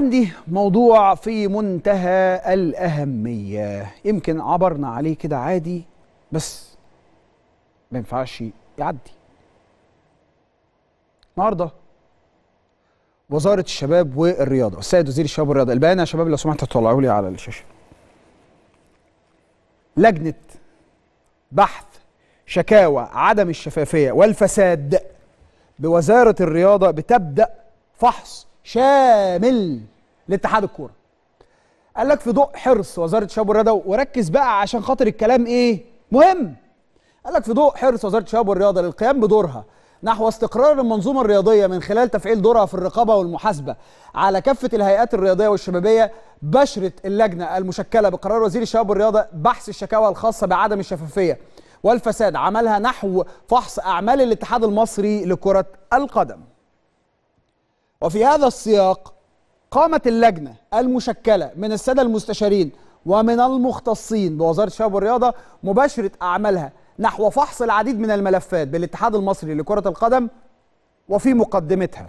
عندي موضوع في منتهى الأهمية يمكن عبرنا عليه كده عادي بس ما ينفعش يعدي النهاردة وزارة الشباب والرياضة السيد وزير الشباب والرياضة البيان يا شباب لو سمحت تطلعوا لي على الشاشة لجنة بحث شكاوى عدم الشفافية والفساد بوزارة الرياضة بتبدأ فحص شامل لاتحاد الكوره قال لك في ضوء حرص وزاره الشباب والرياضه وركز بقى عشان خاطر الكلام ايه مهم قال لك في ضوء حرص وزاره الشباب والرياضه للقيام بدورها نحو استقرار المنظومه الرياضيه من خلال تفعيل دورها في الرقابه والمحاسبه على كافه الهيئات الرياضيه والشبابيه بشرت اللجنه المشكله بقرار وزير الشباب والرياضه بحث الشكاوى الخاصه بعدم الشفافيه والفساد عملها نحو فحص اعمال الاتحاد المصري لكره القدم وفي هذا السياق قامت اللجنة المشكلة من السادة المستشارين ومن المختصين بوزارة الشباب والرياضة مباشرة أعمالها نحو فحص العديد من الملفات بالاتحاد المصري لكرة القدم وفي مقدمتها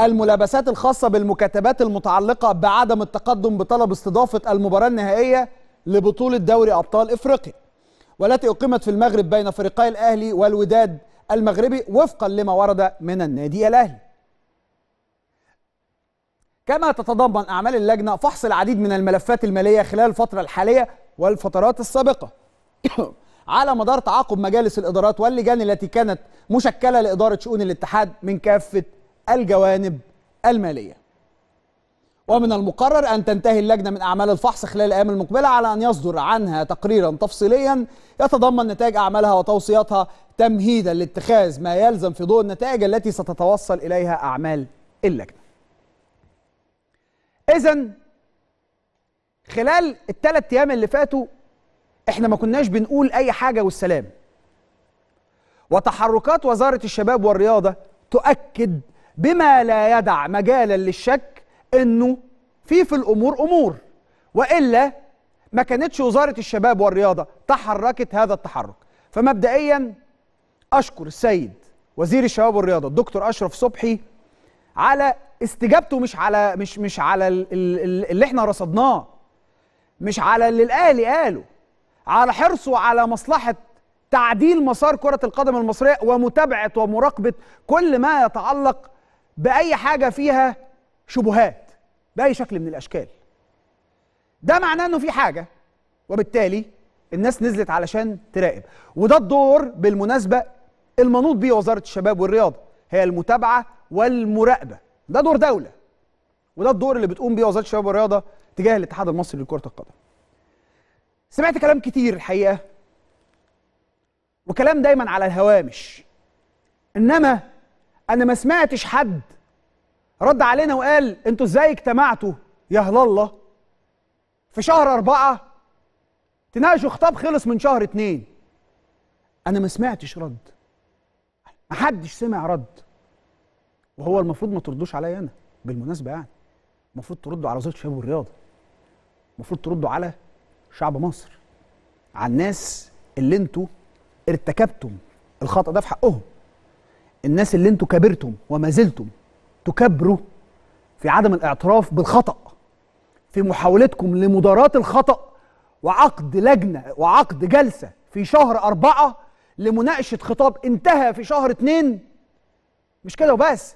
الملابسات الخاصة بالمكاتبات المتعلقة بعدم التقدم بطلب استضافة المباراة النهائية لبطولة دوري أبطال إفريقيا والتي أقيمت في المغرب بين فريقي الأهلي والوداد المغربي وفقا لما ورد من النادي الأهلي كما تتضمن أعمال اللجنة فحص العديد من الملفات المالية خلال الفترة الحالية والفترات السابقة على مدار تعاقب مجالس الإدارات واللجان التي كانت مشكلة لإدارة شؤون الاتحاد من كافة الجوانب المالية ومن المقرر أن تنتهي اللجنة من أعمال الفحص خلال الأيام المقبلة على أن يصدر عنها تقريرا تفصيليا يتضمن نتائج أعمالها وتوصياتها تمهيدا لاتخاذ ما يلزم في ضوء النتائج التي ستتوصل إليها أعمال اللجنة اذا خلال الثلاث ايام اللي فاتوا احنا ما كناش بنقول اي حاجه والسلام وتحركات وزاره الشباب والرياضه تؤكد بما لا يدع مجالا للشك انه في في الامور امور والا ما كانتش وزاره الشباب والرياضه تحركت هذا التحرك فمبدئيا اشكر السيد وزير الشباب والرياضه الدكتور اشرف صبحي على استجابته مش على مش مش على اللي احنا رصدناه مش على اللي الاهلي قاله على حرصه على مصلحه تعديل مسار كره القدم المصريه ومتابعه ومراقبه كل ما يتعلق باي حاجه فيها شبهات باي شكل من الاشكال ده معناه انه في حاجه وبالتالي الناس نزلت علشان تراقب وده الدور بالمناسبه المنوط بيه وزاره الشباب والرياضه هي المتابعه والمراقبه ده دور دوله وده الدور اللي بتقوم بيه وزاره الشباب والرياضه تجاه الاتحاد المصري لكره القدم سمعت كلام كتير الحقيقه وكلام دايما على الهوامش انما انا ما سمعتش حد رد علينا وقال انتوا ازاي اجتمعتوا يا هلا الله في شهر أربعة تناقشوا خطاب خلص من شهر اتنين أنا ما سمعتش رد محدش سمع رد وهو المفروض ما تردوش عليا انا بالمناسبه يعني المفروض تردوا على وزاره الشباب والرياضه المفروض تردوا على شعب مصر على الناس اللي انتوا ارتكبتم الخطا ده في حقهم الناس اللي انتوا كبرتم وما زلتم تكبروا في عدم الاعتراف بالخطا في محاولتكم لمداراة الخطا وعقد لجنه وعقد جلسه في شهر أربعة لمناقشه خطاب انتهى في شهر اتنين مش كده وبس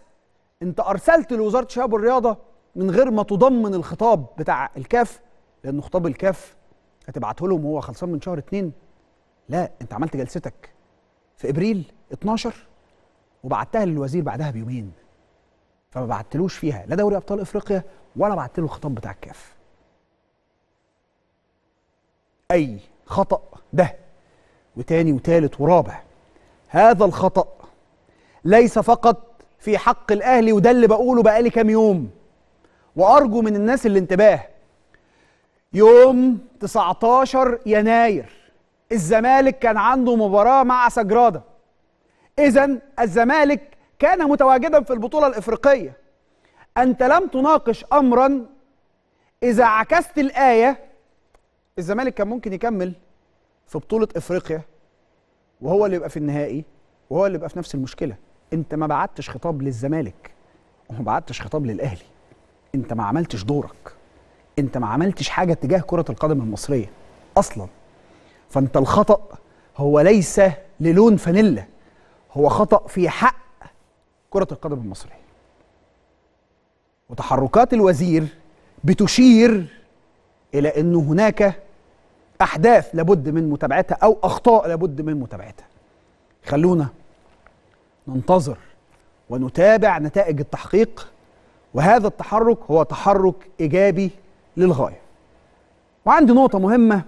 انت ارسلت لوزاره الشباب والرياضه من غير ما تضمن الخطاب بتاع الكاف لان خطاب الكاف هتبعته لهم وهو خلصان من شهر اتنين لا انت عملت جلستك في ابريل 12 وبعتها للوزير بعدها بيومين فما بعتلوش فيها لا دوري ابطال افريقيا ولا بعت له الخطاب بتاع الكاف اي خطا ده وتاني وتالت ورابع هذا الخطا ليس فقط في حق الاهلي وده اللي بقوله بقالي كام يوم وارجو من الناس الانتباه يوم 19 يناير الزمالك كان عنده مباراه مع سجراده اذا الزمالك كان متواجدا في البطوله الافريقيه انت لم تناقش امرا اذا عكست الايه الزمالك كان ممكن يكمل في بطوله افريقيا وهو اللي يبقى في النهائي وهو اللي يبقى في نفس المشكله انت ما بعتش خطاب للزمالك وما بعتش خطاب للاهلي انت ما عملتش دورك انت ما عملتش حاجه تجاه كره القدم المصريه اصلا فانت الخطا هو ليس للون فانيلا هو خطا في حق كره القدم المصريه وتحركات الوزير بتشير الى ان هناك احداث لابد من متابعتها او اخطاء لابد من متابعتها خلونا ننتظر ونتابع نتائج التحقيق وهذا التحرك هو تحرك ايجابي للغايه. وعندي نقطه مهمه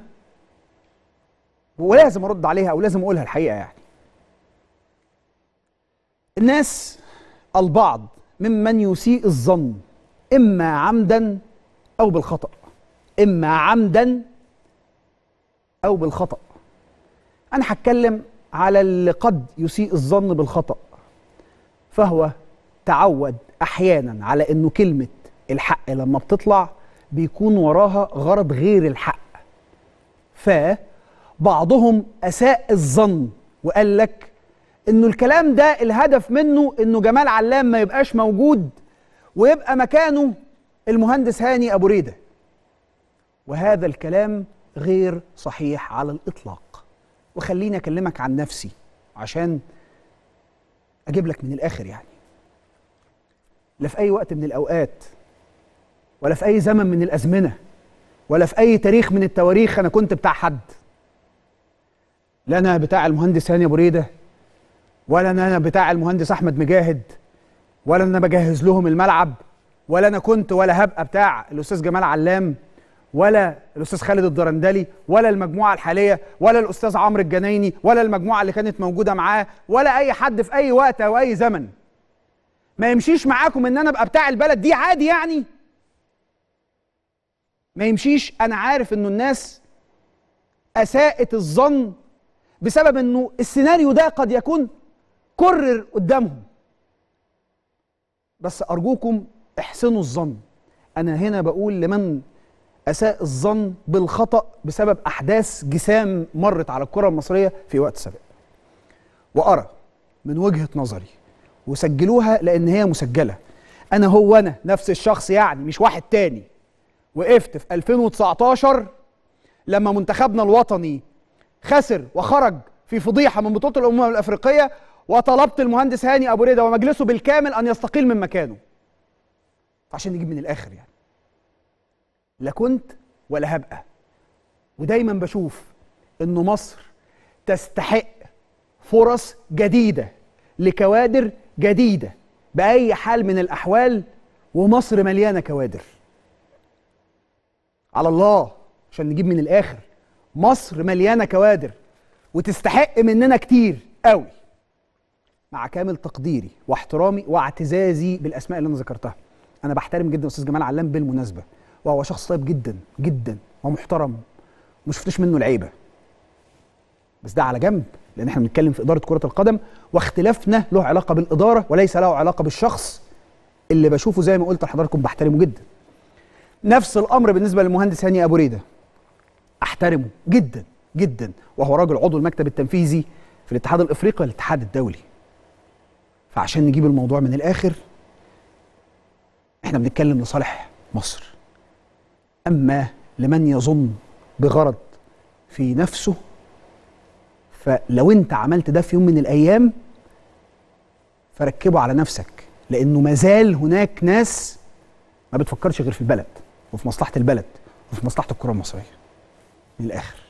ولازم ارد عليها او لازم اقولها الحقيقه يعني. الناس البعض ممن يسيء الظن اما عمدا او بالخطا. اما عمدا او بالخطا. انا هتكلم على اللي قد يسيء الظن بالخطأ فهو تعود أحيانا على أنه كلمة الحق لما بتطلع بيكون وراها غرض غير الحق فبعضهم أساء الظن وقال لك انه الكلام ده الهدف منه انه جمال علام ما يبقاش موجود ويبقى مكانه المهندس هاني ابو ريده وهذا الكلام غير صحيح على الاطلاق وخليني اكلمك عن نفسي عشان اجيب لك من الاخر يعني لا في اي وقت من الاوقات ولا في اي زمن من الازمنه ولا في اي تاريخ من التواريخ انا كنت بتاع حد لا انا بتاع المهندس هاني ابو ريده ولا انا بتاع المهندس احمد مجاهد ولا انا بجهز لهم الملعب ولا انا كنت ولا هبقى بتاع الاستاذ جمال علام ولا الاستاذ خالد الدرندلي ولا المجموعه الحاليه ولا الاستاذ عمرو الجنايني ولا المجموعه اللي كانت موجوده معاه ولا اي حد في اي وقت او اي زمن ما يمشيش معاكم ان انا ابقى بتاع البلد دي عادي يعني ما يمشيش انا عارف انه الناس اساءت الظن بسبب انه السيناريو ده قد يكون كرر قدامهم بس ارجوكم احسنوا الظن انا هنا بقول لمن اساء الظن بالخطا بسبب احداث جسام مرت على الكره المصريه في وقت سابق وارى من وجهه نظري وسجلوها لان هي مسجله انا هو انا نفس الشخص يعني مش واحد تاني وقفت في 2019 لما منتخبنا الوطني خسر وخرج في فضيحه من بطوله الامم الافريقيه وطلبت المهندس هاني ابو ريده ومجلسه بالكامل ان يستقيل من مكانه عشان نجيب من الاخر يعني لا كنت ولا هبقى ودايما بشوف ان مصر تستحق فرص جديده لكوادر جديده باي حال من الاحوال ومصر مليانه كوادر على الله عشان نجيب من الاخر مصر مليانه كوادر وتستحق مننا كتير قوي مع كامل تقديري واحترامي واعتزازي بالاسماء اللي انا ذكرتها انا بحترم جدا استاذ جمال علام بالمناسبه وهو شخص طيب جدا جدا ومحترم وما شفتش منه العيبه بس ده على جنب لان احنا بنتكلم في اداره كره القدم واختلافنا له علاقه بالاداره وليس له علاقه بالشخص اللي بشوفه زي ما قلت لحضراتكم بحترمه جدا نفس الامر بالنسبه للمهندس هاني ابو ريده احترمه جدا جدا وهو راجل عضو المكتب التنفيذي في الاتحاد الافريقي والاتحاد الدولي فعشان نجيب الموضوع من الاخر احنا بنتكلم لصالح مصر أما لمن يظن بغرض في نفسه فلو أنت عملت ده في يوم من الأيام فركبه على نفسك لأنه مازال هناك ناس ما بتفكرش غير في البلد وفي مصلحة البلد وفي مصلحة الكرة المصرية من الآخر